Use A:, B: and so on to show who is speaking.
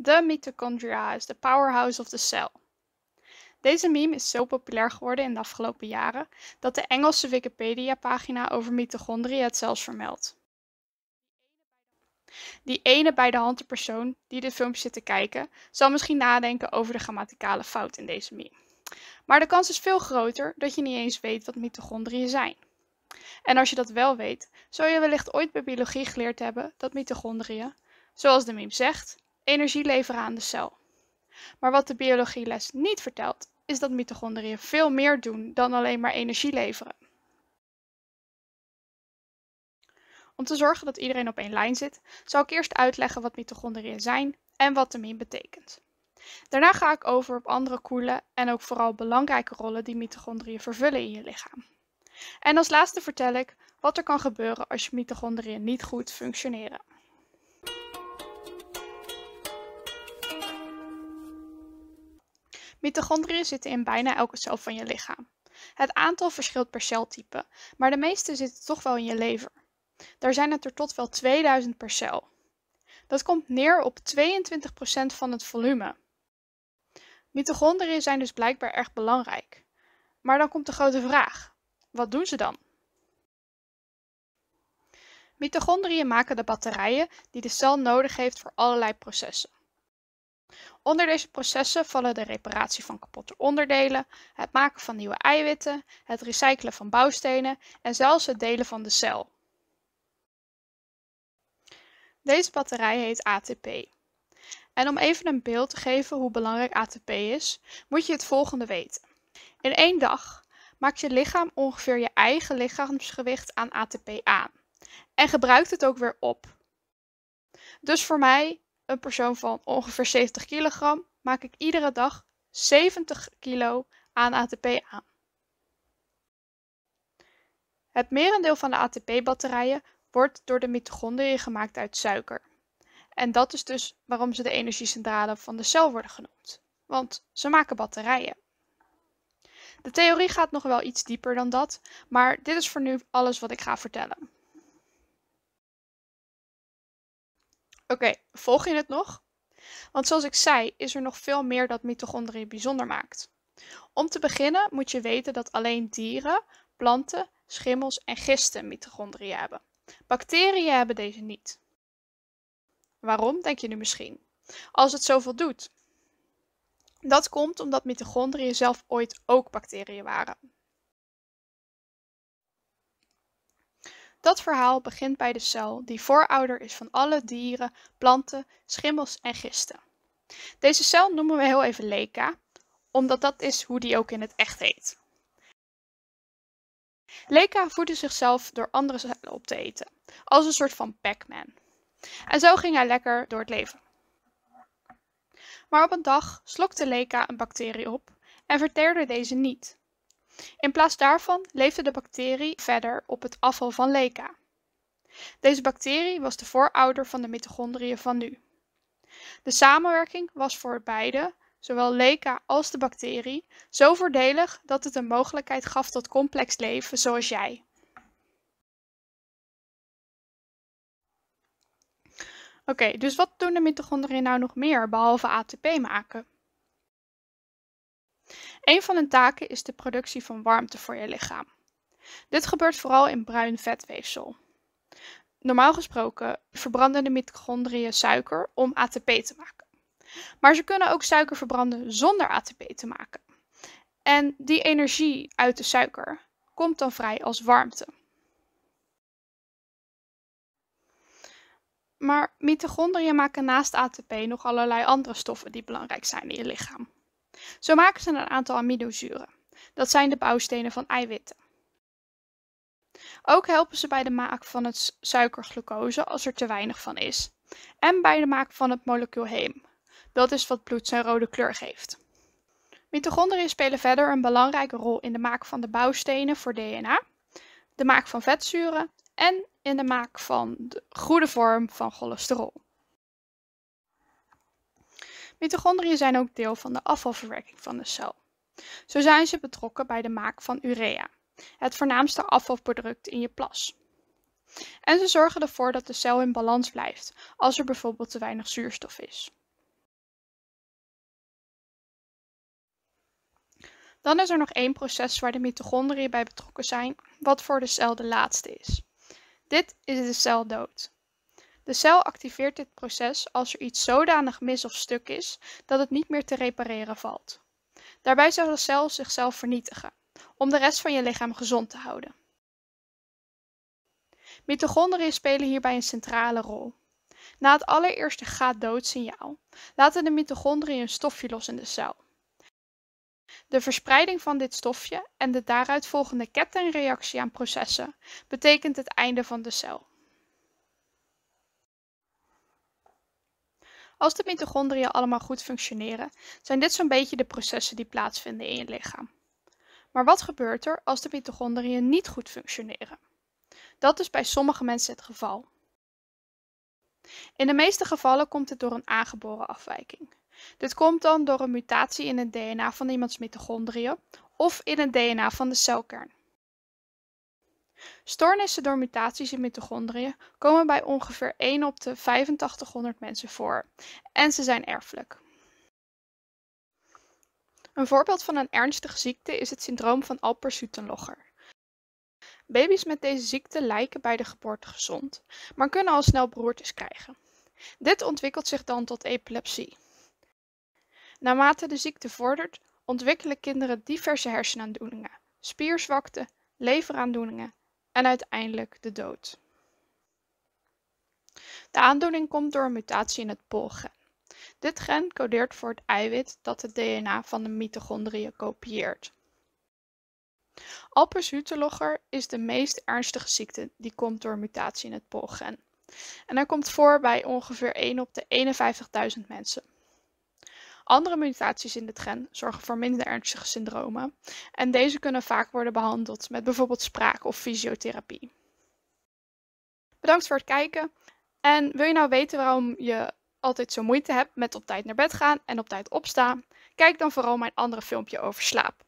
A: De mitochondria is the powerhouse of the cell. Deze meme is zo populair geworden in de afgelopen jaren dat de Engelse Wikipedia-pagina over mitochondriën het zelfs vermeldt. Die ene bij de hand persoon die dit filmpje zit te kijken, zal misschien nadenken over de grammaticale fout in deze meme. Maar de kans is veel groter dat je niet eens weet wat mitochondriën zijn. En als je dat wel weet, zou je wellicht ooit bij biologie geleerd hebben dat mitochondriën, zoals de meme zegt, energie leveren aan de cel. Maar wat de biologieles niet vertelt, is dat mitochondriën veel meer doen dan alleen maar energie leveren. Om te zorgen dat iedereen op één lijn zit, zal ik eerst uitleggen wat mitochondriën zijn en wat de betekent. Daarna ga ik over op andere coole en ook vooral belangrijke rollen die mitochondriën vervullen in je lichaam. En als laatste vertel ik wat er kan gebeuren als je mitochondriën niet goed functioneren. Mitochondriën zitten in bijna elke cel van je lichaam. Het aantal verschilt per celtype, maar de meeste zitten toch wel in je lever. Daar zijn het er tot wel 2000 per cel. Dat komt neer op 22% van het volume. Mitochondriën zijn dus blijkbaar erg belangrijk. Maar dan komt de grote vraag: wat doen ze dan? Mitochondriën maken de batterijen die de cel nodig heeft voor allerlei processen. Onder deze processen vallen de reparatie van kapotte onderdelen, het maken van nieuwe eiwitten, het recyclen van bouwstenen en zelfs het delen van de cel. Deze batterij heet ATP. En om even een beeld te geven hoe belangrijk ATP is, moet je het volgende weten. In één dag maakt je lichaam ongeveer je eigen lichaamsgewicht aan ATP aan en gebruikt het ook weer op. Dus voor mij een persoon van ongeveer 70 kilogram, maak ik iedere dag 70 kilo aan ATP aan. Het merendeel van de ATP-batterijen wordt door de mitochondriën gemaakt uit suiker. En dat is dus waarom ze de energiecentrale van de cel worden genoemd, want ze maken batterijen. De theorie gaat nog wel iets dieper dan dat, maar dit is voor nu alles wat ik ga vertellen. Oké, volg je het nog? Want zoals ik zei, is er nog veel meer dat mitochondriën bijzonder maakt. Om te beginnen moet je weten dat alleen dieren, planten, schimmels en gisten mitochondriën hebben. Bacteriën hebben deze niet. Waarom, denk je nu misschien? Als het zoveel doet. Dat komt omdat mitochondriën zelf ooit ook bacteriën waren. Dat verhaal begint bij de cel, die voorouder is van alle dieren, planten, schimmels en gisten. Deze cel noemen we heel even Leka, omdat dat is hoe die ook in het echt heet. Leka voedde zichzelf door andere cellen op te eten, als een soort van Pac-Man. En zo ging hij lekker door het leven. Maar op een dag slokte Leka een bacterie op en verteerde deze niet. In plaats daarvan leefde de bacterie verder op het afval van Leka. Deze bacterie was de voorouder van de mitochondriën van nu. De samenwerking was voor beide, zowel Leka als de bacterie, zo voordelig dat het een mogelijkheid gaf tot complex leven zoals jij. Oké, dus wat doen de mitochondriën nou nog meer behalve ATP maken? Een van hun taken is de productie van warmte voor je lichaam. Dit gebeurt vooral in bruin vetweefsel. Normaal gesproken verbranden de mitochondriën suiker om ATP te maken. Maar ze kunnen ook suiker verbranden zonder ATP te maken. En die energie uit de suiker komt dan vrij als warmte. Maar mitochondriën maken naast ATP nog allerlei andere stoffen die belangrijk zijn in je lichaam. Zo maken ze een aantal aminozuren. Dat zijn de bouwstenen van eiwitten. Ook helpen ze bij de maak van het suikerglucose als er te weinig van is. En bij de maak van het molecuul heem. Dat is wat bloed zijn rode kleur geeft. Mitochondriën spelen verder een belangrijke rol in de maak van de bouwstenen voor DNA, de maak van vetzuren en in de maak van de goede vorm van cholesterol. Mitochondriën zijn ook deel van de afvalverwerking van de cel. Zo zijn ze betrokken bij de maak van urea, het voornaamste afvalproduct in je plas. En ze zorgen ervoor dat de cel in balans blijft als er bijvoorbeeld te weinig zuurstof is. Dan is er nog één proces waar de mitochondriën bij betrokken zijn, wat voor de cel de laatste is. Dit is de celdood. De cel activeert dit proces als er iets zodanig mis of stuk is dat het niet meer te repareren valt. Daarbij zou de cel zichzelf vernietigen, om de rest van je lichaam gezond te houden. Mitochondriën spelen hierbij een centrale rol. Na het allereerste gaat-dood signaal laten de mitochondriën een stofje los in de cel. De verspreiding van dit stofje en de daaruit volgende kettingreactie aan processen betekent het einde van de cel. Als de mitochondriën allemaal goed functioneren, zijn dit zo'n beetje de processen die plaatsvinden in je lichaam. Maar wat gebeurt er als de mitochondriën niet goed functioneren? Dat is bij sommige mensen het geval. In de meeste gevallen komt het door een aangeboren afwijking. Dit komt dan door een mutatie in het DNA van iemands mitochondriën of in het DNA van de celkern. Stoornissen door mutaties in mitochondriën komen bij ongeveer 1 op de 8500 mensen voor en ze zijn erfelijk. Een voorbeeld van een ernstige ziekte is het syndroom van alpers Baby's met deze ziekte lijken bij de geboorte gezond, maar kunnen al snel beroertes krijgen. Dit ontwikkelt zich dan tot epilepsie. Naarmate de ziekte vordert, ontwikkelen kinderen diverse hersenaandoeningen, spierzwakte, leveraandoeningen en uiteindelijk de dood. De aandoening komt door een mutatie in het polgen. Dit gen codeert voor het eiwit dat het DNA van de mitochondriën kopieert. Alpers Hutelogger is de meest ernstige ziekte die komt door mutatie in het polgen. En hij komt voor bij ongeveer 1 op de 51.000 mensen. Andere mutaties in dit gen zorgen voor minder ernstige syndromen en deze kunnen vaak worden behandeld met bijvoorbeeld spraak of fysiotherapie. Bedankt voor het kijken en wil je nou weten waarom je altijd zo moeite hebt met op tijd naar bed gaan en op tijd opstaan? Kijk dan vooral mijn andere filmpje over slaap.